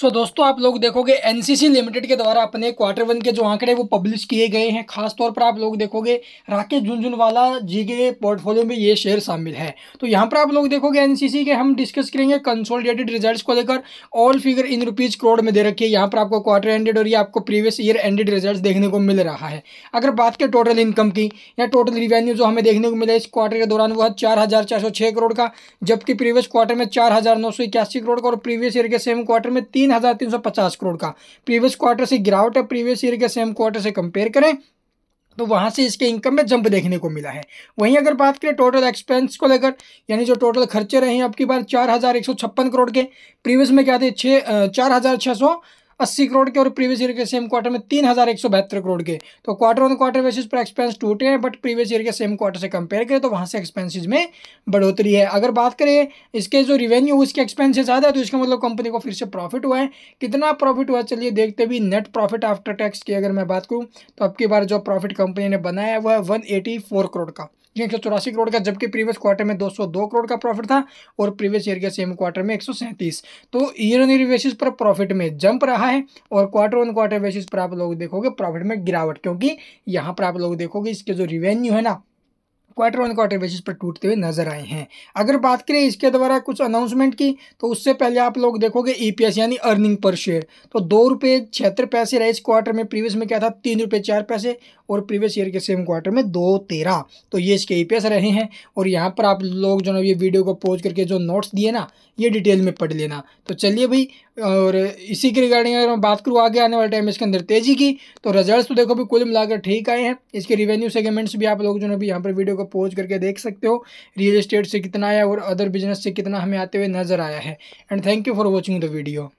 सो so, दोस्तों आप लोग देखोगे एनसीसी लिमिटेड के द्वारा अपने क्वार्टर वन के जो आंकड़े वो पब्लिश किए गए हैं खासतौर पर आप लोग देखोगे राकेश झुंझुनवाला जी के पोर्टफोलियो में ये शेयर शामिल है तो यहाँ पर आप लोग देखोगे एनसीसी के हम डिस्कस करेंगे कंसोलिडेटेड रिजल्ट्स को लेकर all figure in rupees crore में दे रखी है यहाँ पर आपको क्वार्टर एंडेड और ये आपको प्रीवियस ईयर एंडेड रिजल्ट देखने को मिल रहा है अगर बात करें टोटल इनकम की या टोटल रिवेन्यू जो हमें देखने को मिला इस क्वार्टर के दौरान वो है चार करोड़ का जबकि प्रीवियस क्वार्टर में चार करोड़ का और प्रीवियस ईयर के सेम क्वार्टर में तीन हज़ार तीन सौ पचास करोड़ का प्रीवियस क्वार्टर से गिरावट है प्रीवियस ईयर के सेम क्वार्टर से कंपेयर करें तो वहाँ से इसके इनकम में जंप देखने को मिला है वहीं अगर बात करें टोटल एक्सपेंस को लेकर यानी जो टोटल खर्चे रहे हैं आपकी बार चार हज़ार एक सौ छप्पन करोड़ के प्रीवियस में क्या थे छः चार हज़ार छः सौ अस्सी करोड़ के और प्रीवियस ईयर के सेम क्वार्टर में तीन हज़ार एक सौ बहत्तर करोड़ के तो क्वार्टर ऑन क्वार्टर बेसिस पर एक्सपेंस टूटे हैं बट प्रीवियस ईयर के सेम क्वार्टर से कंपेयर करें तो वहाँ से एक्सपेंसिस में बढ़ोतरी है अगर बात करें इसके जो रिवेन्यू उसके एक्सपेंसिस ज़्यादा है तो इसका मतलब कंपनी को फिर से प्रॉफिट हुआ है कितना प्रॉफिट हुआ चलिए देखते भी नेट प्रॉफिट आफ्टर टैक्स की अगर मैं बात करूँ तो अब की बार जो प्रॉफिट कंपनी ने बनाया वह है वन करोड़ का सौ एक करोड़ का जबकि प्रीवियस क्वार्टर में 202 करोड़ का प्रॉफिट था और प्रीवियस ईयर के सेम क्वार्टर में एक तो ईयर ऑन ईयर बेसिस पर प्रॉफिट में जंप रहा है और क्वार्टर ऑन क्वार्टर बेसिस पर आप लोग देखोगे प्रॉफिट में गिरावट क्योंकि यहाँ पर आप लोग देखोगे इसके जो रिवेन्यू है ना क्वार्टर ऑन क्वार्टर बेसिस पर टूटते हुए नजर आए हैं अगर बात करें इसके द्वारा कुछ अनाउंसमेंट की तो उससे पहले आप लोग देखोगे ईपीएस e यानी अर्निंग पर शेयर तो दो रुपये छिहत्तर पैसे रहे इस क्वार्टर में प्रीवियस में क्या था तीन रुपये चार पैसे और प्रीवियस ईयर के सेम क्वार्टर में दो तेरह तो ये इसके ई e रहे हैं और यहाँ पर आप लोग जो ना ये वीडियो को पोज करके जो नोट्स दिए ना ये डिटेल में पढ़ लेना तो चलिए भाई और इसी के रिगार्डिंग अगर मैं बात करूँ आगे आने वाले टाइम इसके अंदर तेजी की तो रिजल्ट तो देखो भी कुल मिलाकर ठीक आए हैं इसके रिवेन्यू सेगमेंट्स भी आप लोग जो ना अभी यहाँ पर वीडियो को पोज करके देख सकते हो रियल इस्टेट से कितना आया और अदर बिजनेस से कितना हमें आते हुए नज़र आया है and thank you for watching the video